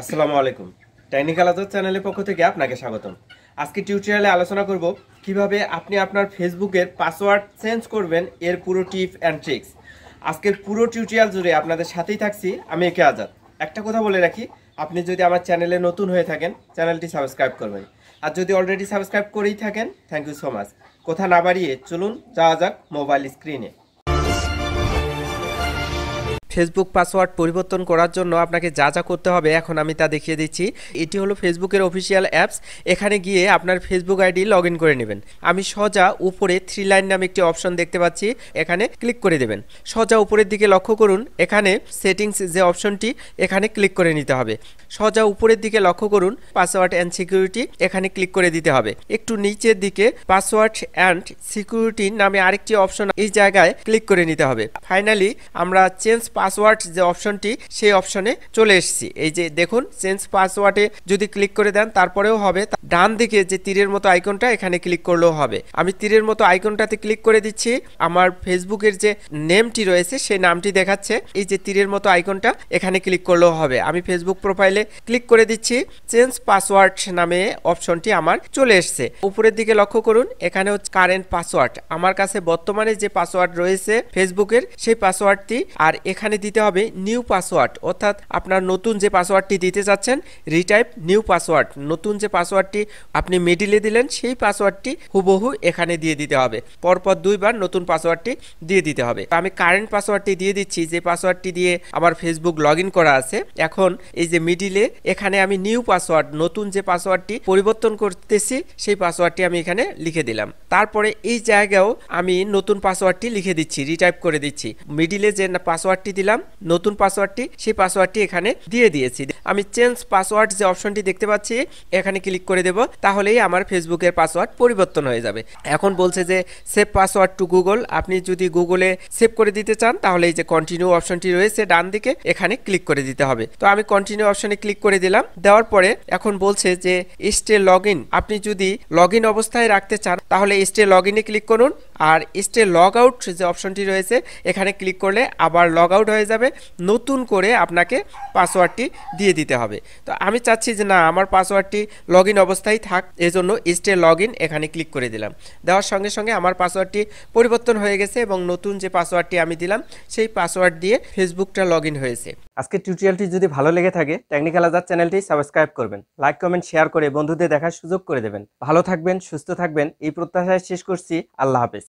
আসসালামু আলাইকুম টেকনিক্যাল আজাদ চ্যানেলের পক্ষ থেকে আপনাকে স্বাগতম আজকে টিউটোরিয়ালে আলোচনা করব কিভাবে আপনি আপনার ফেসবুকের পাসওয়ার্ড চেঞ্জ করবেন এর পুরো টিপ অ্যান্ড ট্রিক্স আজকের পুরো টিউটোরিয়াল জুড়ে আপনাদের সাথেই থাকছি আমি একে আজাদ একটা কথা বলে রাখি আপনি যদি আমার চ্যানেলে নতুন হয়ে থাকেন চ্যানেলটি সাবস্ক্রাইব করবেন আর যদি অলরেডি সাবস্ক্রাইব করেই থাকেন থ্যাংক ইউ সো মাচ কথা না বাড়িয়ে চলুন যাওয়া যাক মোবাইল স্ক্রিনে ফেসবুক পাসওয়ার্ড পরিবর্তন করার জন্য আপনাকে যা যা করতে হবে এখন আমি তা দেখিয়ে দিচ্ছি এটি হলো ফেসবুকের অফিসিয়াল অ্যাপস এখানে গিয়ে আপনার ফেসবুক আইডি লগ করে নেবেন আমি সজা উপরে থ্রি লাইন নামে একটি অপশন দেখতে পাচ্ছি এখানে ক্লিক করে দেবেন সজা উপরের দিকে লক্ষ্য করুন এখানে সেটিংস যে অপশনটি এখানে ক্লিক করে নিতে হবে সজা উপরের দিকে লক্ষ্য করুন পাসওয়ার্ড অ্যান্ড সিকিউরিটি এখানে ক্লিক করে দিতে হবে একটু নিচের দিকে পাসওয়ার্ড অ্যান্ড সিকিউরিটি নামে আরেকটি অপশন এই জায়গায় ক্লিক করে নিতে হবে ফাইনালি আমরা চেঞ্জ পাসওয়ার্ড যে অপশনটি সেই অপশনে চলে এসেছি এই যে দেখুন চেঞ্জ পাসওয়ার্ডে যদি ক্লিক করে দেন তারপরেও হবে ডান দিকে যে তীরের মতো আইকনটা এখানে ক্লিক করলেও হবে আমি তীরের মতো আইকনটাতে ক্লিক করে দিচ্ছি আমার ফেসবুকের যে নেমটি রয়েছে সেই নামটি দেখাচ্ছে এই যে তীরের মতো আইকনটা এখানে ক্লিক করলেও হবে আমি ফেসবুক প্রোফাইলে ক্লিক করে দিচ্ছি চেঞ্জ পাসওয়ার্ড নামে অপশনটি আমার চলে এসছে উপরের দিকে লক্ষ্য করুন এখানে হচ্ছে কারেন্ট পাসওয়ার্ড আমার কাছে বর্তমানে যে পাসওয়ার্ড রয়েছে ফেসবুকের সেই পাসওয়ার্ডটি আর এখানে এখানে দিতে হবে নিউ পাসওয়ার্ড অর্থাৎ আপনার নতুন যে পাসওয়ার্ডটি দিতে চাচ্ছেন রিটাইপ নিউ পাসওয়ার্ড নতুন যে পাসওয়ার্ডটি আপনি মিডিলে দিলেন সেই পাসওয়ার্ডটি হুবহু এখানে দিয়ে দিতে হবে পরপর দুইবার নতুন পাসওয়ার্ডটি দিয়ে দিতে হবে আমি কারেন্ট পাসওয়ার্ডটি দিয়ে দিচ্ছি যে পাসওয়ার্ডটি দিয়ে আমার ফেসবুক লগ করা আছে এখন এই যে মিডিলে এখানে আমি নিউ পাসওয়ার্ড নতুন যে পাসওয়ার্ডটি পরিবর্তন করতেছি সেই পাসওয়ার্ডটি আমি এখানে লিখে দিলাম তারপরে এই জায়গাও আমি নতুন পাসওয়ার্ডটি লিখে দিচ্ছি রিটাইপ করে দিচ্ছি মিডিলে যে পাসওয়ার্ডটি দিলাম নতুন পাসওয়ার্ডটি সেই পাসওয়ার্ডটি এখানে দিয়ে দিয়েছি আমি চেঞ্জ পাসওয়ার্ড যে অপশনটি দেখতে পাচ্ছি এখানে ক্লিক করে দেব তাহলেই আমার ফেসবুকের পাসওয়ার্ড পরিবর্তন হয়ে যাবে এখন বলছে যে সেভ পাসওয়ার্ড টু গুগল আপনি যদি গুগলে সেভ করে দিতে চান তাহলে এই যে কন্টিনিউ অপশনটি রয়েছে ডান দিকে এখানে ক্লিক করে দিতে হবে তো আমি কন্টিনিউ অপশনে ক্লিক করে দিলাম দেওয়ার পরে এখন বলছে যে স্টে লগ আপনি যদি লগ অবস্থায় রাখতে চান তাহলে স্টে লগ ইনে ক্লিক করুন আর স্টে লগ আউট যে অপশনটি রয়েছে এখানে ক্লিক করলে আবার লগ আউট হয়ে যাবে নতুন করে আপনাকে পাসওয়ার্ডটি দিয়ে দিতে হবে তো আমি চাচ্ছি যে না আমার পাসওয়ার্ডটি লগ ইন অবস্থায় থাক এজন্য স্টে লগ ইন এখানে ক্লিক করে দিলাম দেওয়ার সঙ্গে সঙ্গে আমার পাসওয়ার্ডটি পরিবর্তন হয়ে গেছে এবং নতুন যে পাসওয়ার্ডটি আমি দিলাম সেই পাসওয়ার্ড দিয়ে ফেসবুকটা লগ ইন হয়েছে আজকে টিউটোরিয়ালটি যদি ভালো লেগে থাকে টেকনিক্যাল আজাদ চ্যানেলটি সাবস্ক্রাইব করবেন লাইক কমেন্ট শেয়ার করে বন্ধুদের দেখার সুযোগ করে দেবেন ভালো থাকবেন সুস্থ থাকবেন এই প্রত্যাশায় শেষ করছি আল্লাহ হাফেজ